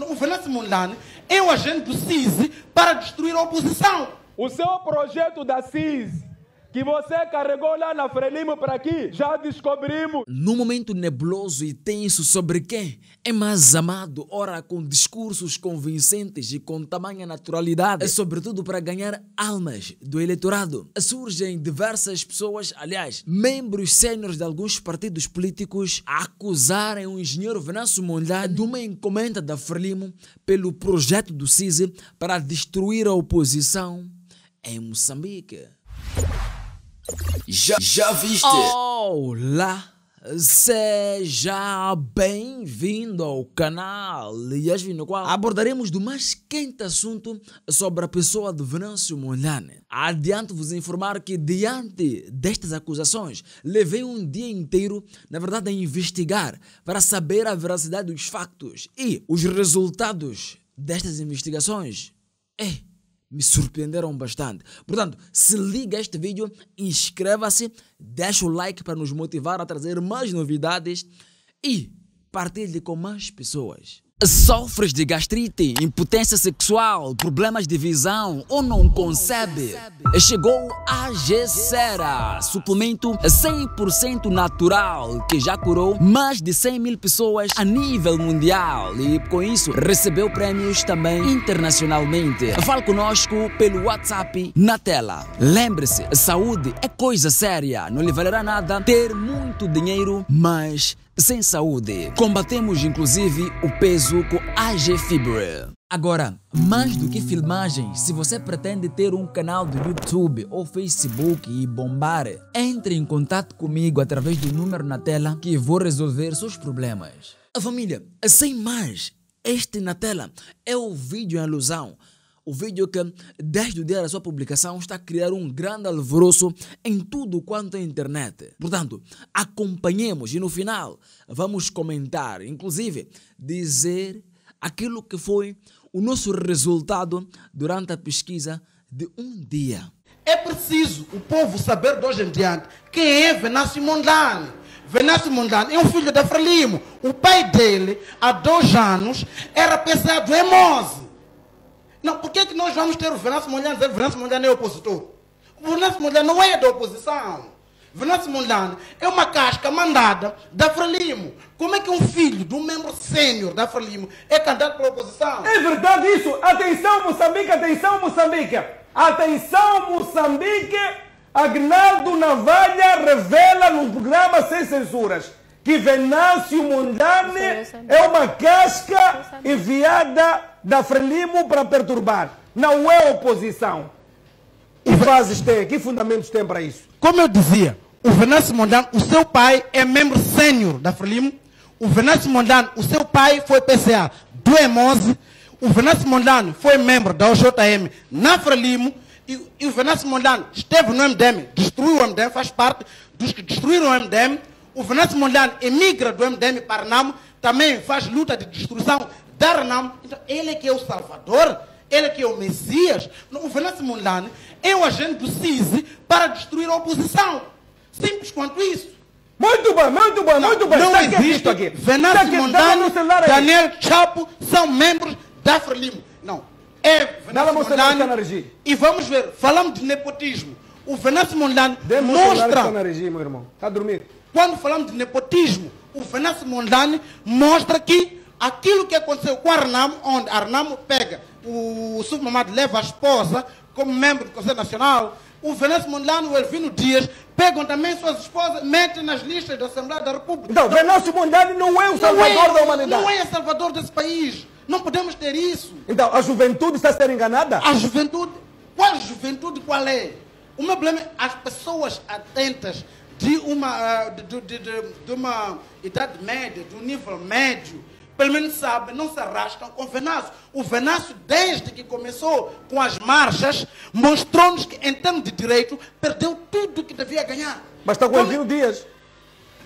não governasse mundial é o agente do CISI, para destruir a oposição. O seu projeto da CISI que você carregou lá na Frelimo para aqui, já descobrimos. No momento nebuloso e tenso sobre quem é mais amado, ora com discursos convincentes e com tamanha naturalidade, é sobretudo para ganhar almas do eleitorado, surgem diversas pessoas, aliás, membros sêniores de alguns partidos políticos, a acusarem o engenheiro Venâncio Mondlane de uma encomenda da Frelimo pelo projeto do CISI para destruir a oposição em Moçambique. Já, já viste? Olá! Seja bem-vindo ao canal Yasmin, no qual abordaremos do mais quente assunto sobre a pessoa de Venâncio Mondlane. Adianto-vos informar que, diante destas acusações, levei um dia inteiro, na verdade, a investigar para saber a veracidade dos factos e os resultados destas investigações. É me surpreenderam bastante. Portanto, se liga este vídeo, inscreva-se, deixa o like para nos motivar a trazer mais novidades e partilhe com mais pessoas. Sofres de gastrite, impotência sexual, problemas de visão ou não concebe? Chegou a Gessera, suplemento 100% natural que já curou mais de 100 mil pessoas a nível mundial e com isso recebeu prêmios também internacionalmente. Fale conosco pelo WhatsApp na tela. Lembre-se, saúde é coisa séria, não lhe valerá nada ter muito dinheiro, mas sem saúde. Combatemos inclusive o peso com AG Fibre. Agora, mais do que filmagens, se você pretende ter um canal do YouTube ou Facebook e bombar, entre em contato comigo através do número na tela que vou resolver seus problemas. A família, sem mais, este na tela é o vídeo em alusão o vídeo que, desde o dia da sua publicação, está a criar um grande alvoroço em tudo quanto à é internet. Portanto, acompanhemos e no final vamos comentar, inclusive dizer aquilo que foi o nosso resultado durante a pesquisa de um dia. É preciso o povo saber de hoje em diante quem é Venâncio Mondlane. Venâncio Mondlane é um filho da Frelimo. O pai dele, há dois anos, era pesado em Mose. Não, por que, que nós vamos ter o Venâncio Mondlane dizer que Venâncio Mondlane é opositor? O Venâncio Mondlane não é da oposição. Venâncio Mondlane é uma casca mandada da Frelimo. Como é que um filho de um membro sênior da Frelimo é candidato pela oposição? É verdade isso. Atenção, Moçambique, atenção, Moçambique. Atenção, Moçambique. Agnaldo Navalha revela num programa Sem Censuras que Venâncio Mondlane é uma casca enviada da Frelimo para perturbar. Não é oposição. Que bases tem? Que fundamentos tem para isso? Como eu dizia, o Venâncio Mondano, o seu pai é membro sênior da Frelimo. O Venâncio Mondano, o seu pai foi PCA do EMOSE. O Venâncio Mondano foi membro da OJM na Frelimo. E, e o Venâncio Mondano esteve no MDM, destruiu o MDM, faz parte dos que destruíram o MDM. O Venâncio Mondano emigra do MDM para Namo, também faz luta de destruição dar não. Então, ele é que é o Salvador, ele é que é o Messias. O Venâncio Mundane é o agente do CISI para destruir a oposição. Simples quanto isso. Muito bem, muito bem, muito bem. Não tá existe aqui. Tá Venâncio tá Mundane, Daniel Chapo são membros da Frelimo. Não. É Venâncio Mundane. E vamos ver, falamos de nepotismo. O Venâncio Mondlane mostra. meu irmão. Quando falamos de nepotismo, o Venâncio Mondlane mostra que Aquilo que aconteceu com Arnamo, onde Arnamo pega o Submamado, leva a esposa como membro do Conselho Nacional, o Venâncio Mundlano e o Elvino Dias pegam também suas esposas, metem nas listas da Assembleia da República. Então, Venâncio Mundlano não é o é, salvador é, da humanidade. Não é o salvador desse país. Não podemos ter isso. Então, a juventude está a ser enganada? A juventude. Qual juventude? Qual é? O meu problema é as pessoas atentas de uma, ah, de, de, de, de uma idade média, de um nível médio, pelo menos sabem, não se arrastam com o Venâncio. O Venâncio, desde que começou com as marchas, mostrou-nos que, em termos de direito, perdeu tudo o que devia ganhar. Mas está com como... Elvino Dias.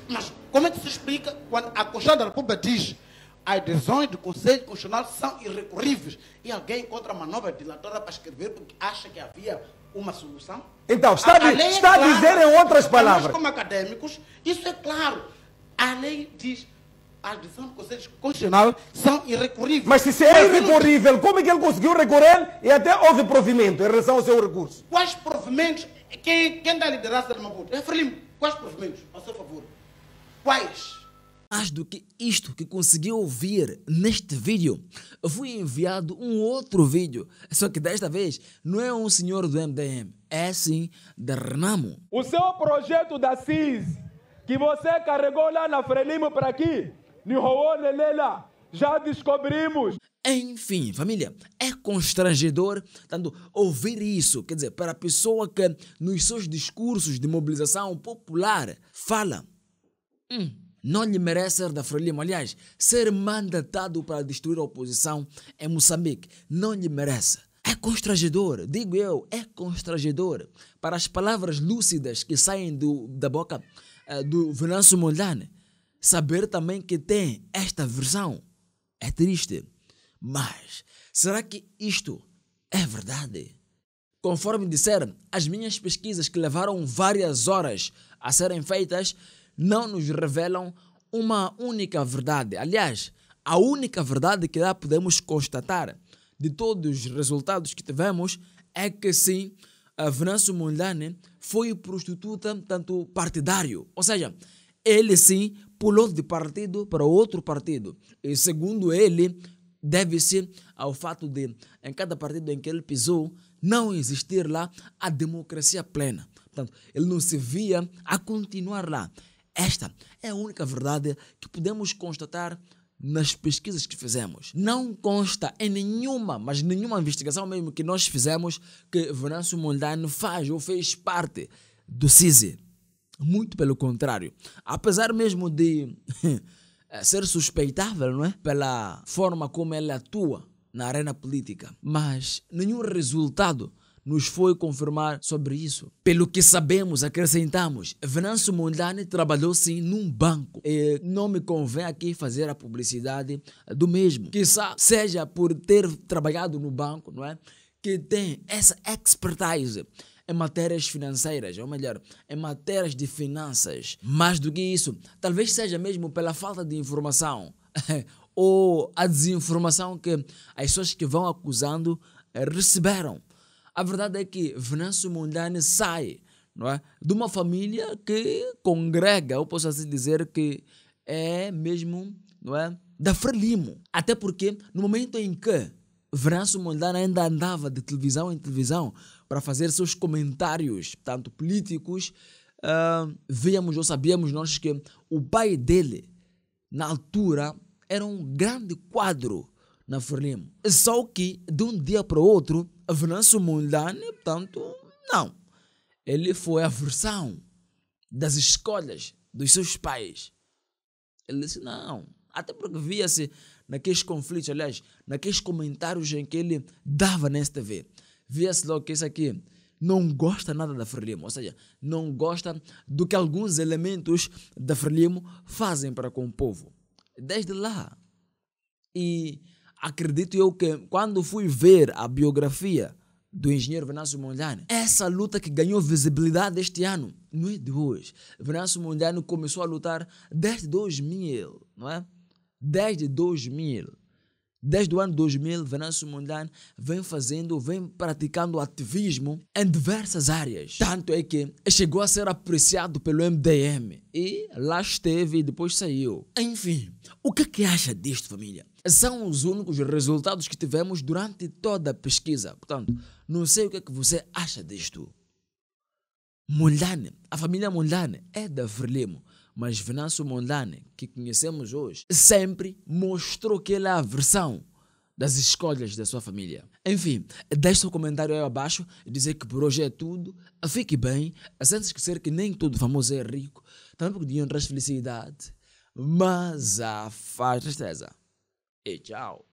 Mas como é que se explica quando a Constituição da República diz as decisões do Conselho Constitucional são irrecorríveis e alguém encontra uma nova dilatória para escrever porque acha que havia uma solução? Então, está a, a, é está é dizer em outras palavras. Nós, como acadêmicos, isso é claro. A lei diz as decisões do Conselho Constitucional são irrecorríveis. Mas se, isso é irrecorrível, como é que ele conseguiu recorrer e até houve provimento em relação ao seu recurso? Quais provimentos? Quem, quem dá liderança de Maputo? É Frelimo. Quais provimentos, a seu favor? Quais? Mais do que isto que conseguiu ouvir neste vídeo, foi enviado um outro vídeo, só que desta vez não é um senhor do MDM, é sim da Renamo. O seu projeto da CIS, que você carregou lá na Frelimo para aqui, já descobrimos. Enfim, família, é constrangedor tanto tá ouvir isso. Quer dizer, para a pessoa que nos seus discursos de mobilização popular fala. Hum, não lhe merece ser da Frelimo. Aliás, ser mandatado para destruir a oposição em Moçambique não lhe merece. É constrangedor, digo eu, é constrangedor para as palavras lúcidas que saem do, da boca uh, do Venâncio Mondlane saber também que tem esta versão. É triste. Mas será que isto é verdade? Conforme disseram, as minhas pesquisas que levaram várias horas a serem feitas não nos revelam uma única verdade. Aliás, a única verdade que lá podemos constatar de todos os resultados que tivemos é que sim, a Venâncio Mondlane foi prostituta tanto partidário. Ou seja, ele sim pulou de partido para outro partido. E segundo ele, deve-se ao fato de, em cada partido em que ele pisou, não existir lá a democracia plena. Portanto, ele não se via a continuar lá. Esta é a única verdade que podemos constatar nas pesquisas que fizemos. Não consta em nenhuma, mas nenhuma investigação mesmo que nós fizemos que Venâncio Mondlane faz ou fez parte do CISI. Muito pelo contrário. Apesar mesmo de eh, ser suspeitável, não é? Pela forma como ele atua na arena política. Mas nenhum resultado nos foi confirmar sobre isso. Pelo que sabemos, acrescentamos, Venâncio Mondane trabalhou sim num banco. E não me convém aqui fazer a publicidade do mesmo. Quizá seja por ter trabalhado no banco, não é? Que tem essa expertise em matérias financeiras, ou melhor, em matérias de finanças. Mais do que isso, talvez seja mesmo pela falta de informação ou a desinformação que as pessoas que vão acusando eh, receberam. A verdade é que Venâncio Mundane sai não é? de uma família que congrega, ou posso assim dizer que é mesmo não é? da Frelimo. Até porque no momento em que Venâncio Mundane ainda andava de televisão em televisão, para fazer seus comentários, tanto políticos, uh, ah, víamos ou sabíamos nós que o pai dele, na altura, era um grande quadro na Frelimo. Só que, de um dia para o outro, Venâncio Mundane, portanto, não. Ele foi a versão das escolhas dos seus pais. Ele disse, não. Até porque via-se naqueles conflitos, aliás, naqueles comentários em que ele dava na TV via-se logo que isso aqui não gosta nada da Frelimo, ou seja, não gosta do que alguns elementos da Frelimo fazem para com o povo. Desde lá. E acredito eu que quando fui ver a biografia do engenheiro Venâncio Mondiano, essa luta que ganhou visibilidade este ano, não é de hoje. Venâncio Mondiano começou a lutar desde 2000, não é? Desde 2000 desde o ano 2000, Venâncio Mundano vem fazendo, vem praticando ativismo em diversas áreas. Tanto é que chegou a ser apreciado pelo MDM e lá esteve e depois saiu. Enfim, o que é que acha disto, família? São os únicos resultados que tivemos durante toda a pesquisa. Portanto, não sei o que é que você acha disto. Mundane, a família Mundane é da Frelimo. Mas Venâncio Mondlane, que conhecemos hoje, sempre mostrou que ele é a versão das escolhas da sua família. Enfim, deixe seu comentário aí abaixo e dizer que por hoje é tudo. Fique bem, sem esquecer que nem todo famoso é rico, também podiam traz felicidade, mas a faz tristeza. E tchau!